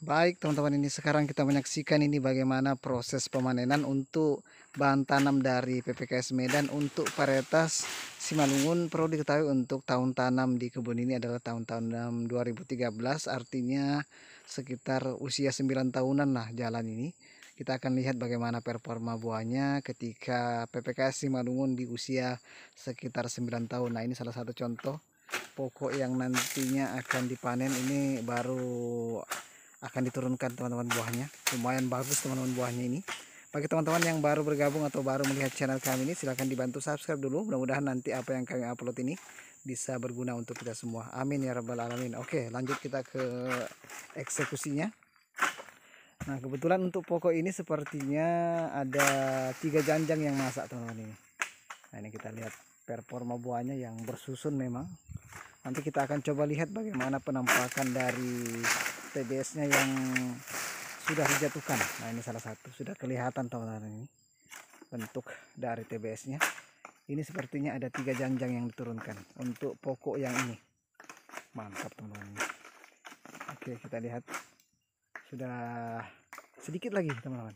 Baik teman-teman ini sekarang kita menyaksikan ini bagaimana proses pemanenan untuk bahan tanam dari PPKS Medan untuk varietas Simalungun perlu diketahui untuk tahun tanam di kebun ini adalah tahun tahun 2013 artinya sekitar usia 9 tahunan lah jalan ini kita akan lihat bagaimana performa buahnya ketika PPKS Simalungun di usia sekitar 9 tahun nah ini salah satu contoh pokok yang nantinya akan dipanen ini baru akan diturunkan teman-teman buahnya lumayan bagus teman-teman buahnya ini bagi teman-teman yang baru bergabung atau baru melihat channel kami ini silahkan dibantu subscribe dulu mudah-mudahan nanti apa yang kami upload ini bisa berguna untuk kita semua amin ya rabbal alamin oke lanjut kita ke eksekusinya nah kebetulan untuk pokok ini sepertinya ada tiga janjang yang masak teman-teman ini nah ini kita lihat performa buahnya yang bersusun memang nanti kita akan coba lihat bagaimana penampakan dari TBS-nya yang sudah dijatuhkan. Nah, ini salah satu sudah kelihatan teman-teman ini bentuk dari TBS-nya. Ini sepertinya ada tiga janjang yang diturunkan untuk pokok yang ini. Mantap teman-teman. Oke, kita lihat sudah sedikit lagi teman-teman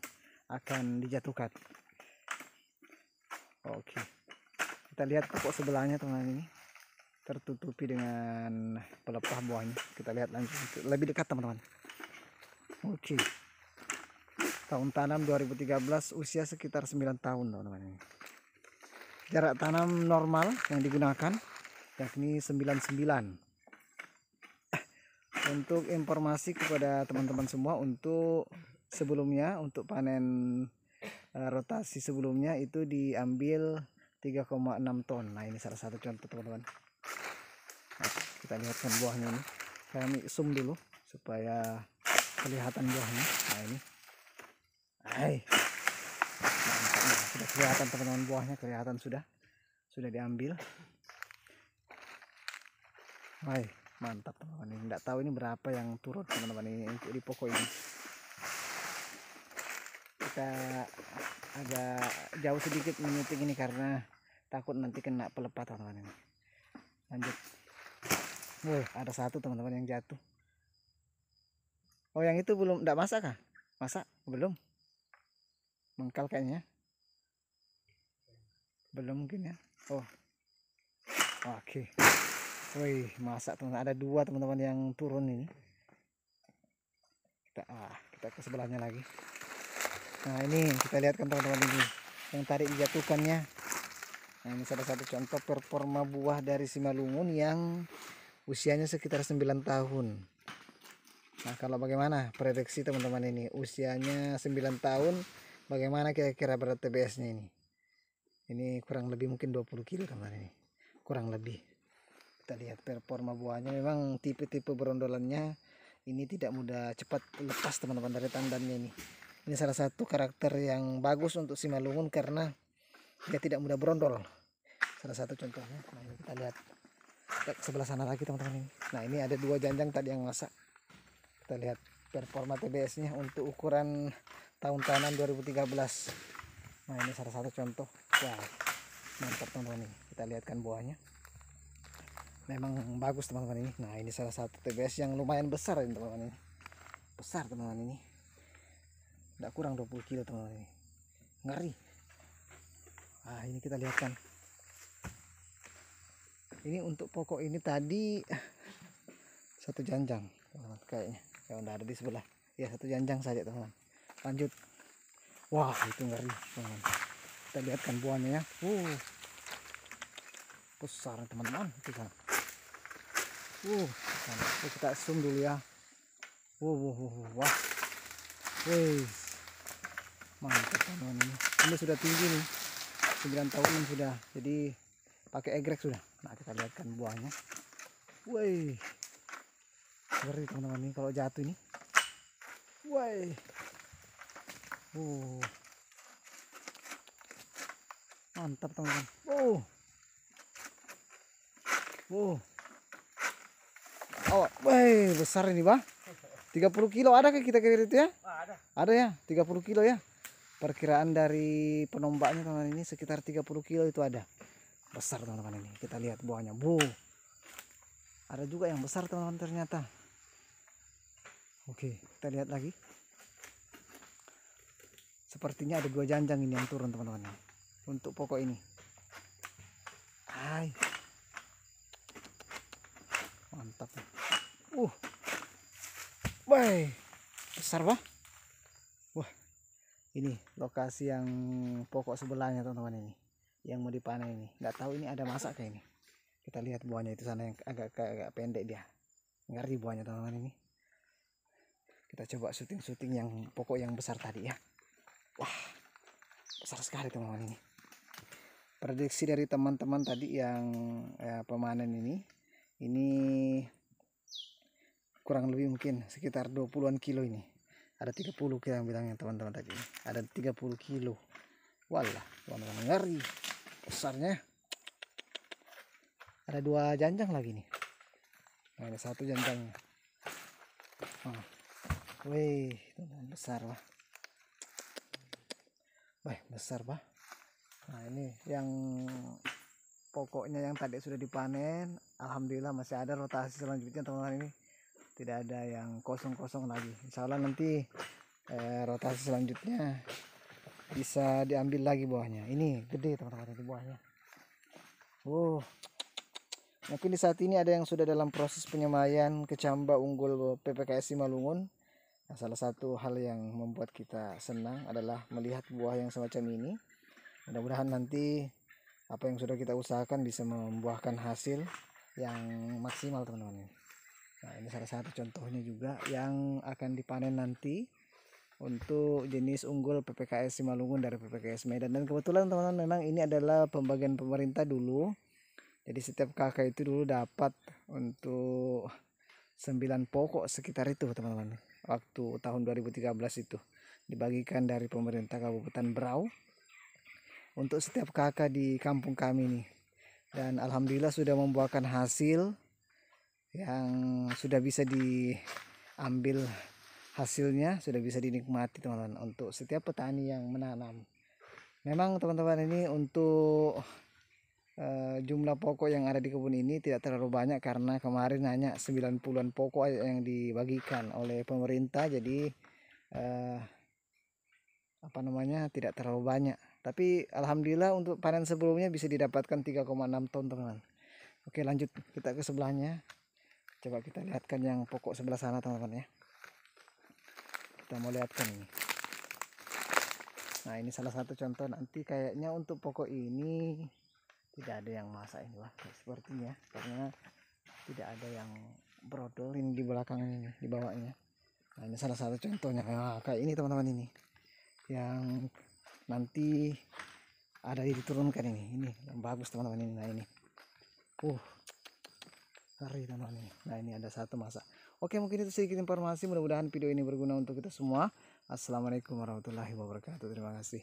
akan dijatuhkan. Oke. Kita lihat pokok sebelahnya teman-teman ini tertutupi dengan pelepah buahnya kita lihat langsung lebih dekat teman-teman oke tahun tanam 2013 usia sekitar 9 tahun teman-teman jarak tanam normal yang digunakan yakni 99 eh, untuk informasi kepada teman-teman semua untuk sebelumnya untuk panen eh, rotasi sebelumnya itu diambil 3,6 ton nah ini salah satu contoh teman-teman kita lihatkan buahnya ini kami zoom dulu supaya kelihatan buahnya nah ini Hai. sudah kelihatan teman-teman buahnya kelihatan sudah sudah diambil Hai, mantap teman-teman ini enggak tahu ini berapa yang turun teman-teman ini untuk di pokok ini kita agak jauh sedikit menitik ini karena takut nanti kena pelepah teman-teman ini lanjut Wih, ada satu teman-teman yang jatuh. Oh, yang itu belum enggak masak kah? Masak? Belum. Mengkal kayaknya. Belum mungkin ya. Oh. Oke. Okay. Wih, masak teman. Ada dua teman-teman yang turun ini. Kita ah, kita ke sebelahnya lagi. Nah, ini kita lihat kan teman-teman ini yang tarik dijatuhkannya. Nah, ini salah satu contoh performa buah dari simalungun yang usianya sekitar 9 tahun nah kalau bagaimana prediksi teman-teman ini usianya 9 tahun bagaimana kira-kira berat TBS-nya ini ini kurang lebih mungkin 20 kilo kemarin ini kurang lebih kita lihat performa buahnya memang tipe-tipe berondolannya ini tidak mudah cepat lepas teman-teman dari tandannya ini ini salah satu karakter yang bagus untuk si malungun karena dia tidak mudah berondol salah satu contohnya nah, ini kita lihat sebelah sana lagi teman-teman ini. nah ini ada dua janjang tadi yang masak kita lihat performa TBS nya untuk ukuran tahun tanam 2013 nah ini salah satu contoh wah mantap teman-teman ini. kita lihatkan buahnya memang bagus teman-teman ini nah ini salah satu TBS yang lumayan besar ini teman-teman ini besar teman-teman ini tidak kurang 20 kilo teman-teman ini ngeri nah ini kita lihatkan ini untuk pokok ini tadi satu janjang teman-teman kayaknya yang udah ada di sebelah ya satu janjang saja teman-teman lanjut wah itu ngeri teman-teman kita lihatkan buahnya ya uh besar teman-teman itu sana uh kan. kita zoom dulu ya uh, uh, uh, uh wah Wes. Mantap teman-teman ini. Ini sudah tinggi nih. 9 tahun sudah. Jadi pakai egrek sudah. Nah kita lihatkan buahnya. Woi, ngeri teman-teman ini kalau jatuh ini. Woi, uh, mantap teman-teman. Uh, uh, oh, woi besar ini bah. 30 kilo ada ke kita kira itu ya? Ah, ada. Ada ya, 30 kilo ya. Perkiraan dari penombaknya teman-teman ini sekitar 30 kilo itu ada besar teman-teman ini kita lihat buahnya bu ada juga yang besar teman-teman ternyata oke kita lihat lagi sepertinya ada dua janjang ini yang turun teman-teman ini untuk pokok ini Hai mantap uh bye besar bah wah ini lokasi yang pokok sebelahnya teman-teman ini yang mau dipanen ini nggak tahu ini ada masak kayak ini kita lihat buahnya itu sana yang agak agak, agak pendek dia ngeri buahnya teman-teman ini kita coba syuting-syuting yang pokok yang besar tadi ya wah besar sekali teman-teman ini prediksi dari teman-teman tadi yang ya, pemanen ini ini kurang lebih mungkin sekitar 20-an kilo ini ada 30 kilo yang bilangnya teman-teman tadi ada 30 kilo Walah, teman-teman ngeri besarnya ada dua janjang lagi nih nah, ada satu janjang oh. wih besar lah wah besar bah nah ini yang pokoknya yang tadi sudah dipanen alhamdulillah masih ada rotasi selanjutnya teman-teman ini tidak ada yang kosong-kosong lagi insyaallah nanti eh, rotasi selanjutnya bisa diambil lagi buahnya ini gede teman-teman ini buahnya wow mungkin di saat ini ada yang sudah dalam proses penyemaian kecambah unggul PPKS Simalungun nah, salah satu hal yang membuat kita senang adalah melihat buah yang semacam ini mudah-mudahan nanti apa yang sudah kita usahakan bisa membuahkan hasil yang maksimal teman-teman nah ini salah satu contohnya juga yang akan dipanen nanti untuk jenis unggul PPKS Simalungun dari PPKS Medan dan kebetulan teman-teman memang ini adalah pembagian pemerintah dulu jadi setiap kakak itu dulu dapat untuk 9 pokok sekitar itu teman-teman waktu tahun 2013 itu dibagikan dari pemerintah Kabupaten Berau untuk setiap kakak di kampung kami ini dan alhamdulillah sudah membuahkan hasil yang sudah bisa diambil hasilnya sudah bisa dinikmati teman-teman untuk setiap petani yang menanam memang teman-teman ini untuk uh, jumlah pokok yang ada di kebun ini tidak terlalu banyak karena kemarin hanya 90-an pokok yang dibagikan oleh pemerintah jadi uh, apa namanya tidak terlalu banyak tapi alhamdulillah untuk panen sebelumnya bisa didapatkan 3,6 ton teman-teman oke lanjut kita ke sebelahnya coba kita lihatkan yang pokok sebelah sana teman-teman ya kita mau lihatkan ini. Nah ini salah satu contoh nanti kayaknya untuk pokok ini tidak ada yang masak ini lah, sepertinya karena tidak ada yang brodolin di belakang ini di bawahnya. Nah ini salah satu contohnya nah, kayak ini teman-teman ini yang nanti ada diturunkan ini ini yang bagus teman-teman ini nah ini. Uh, hari teman-teman ini. Nah ini ada satu masak. Oke mungkin itu sedikit informasi mudah-mudahan video ini berguna untuk kita semua. Assalamualaikum warahmatullahi wabarakatuh. Terima kasih.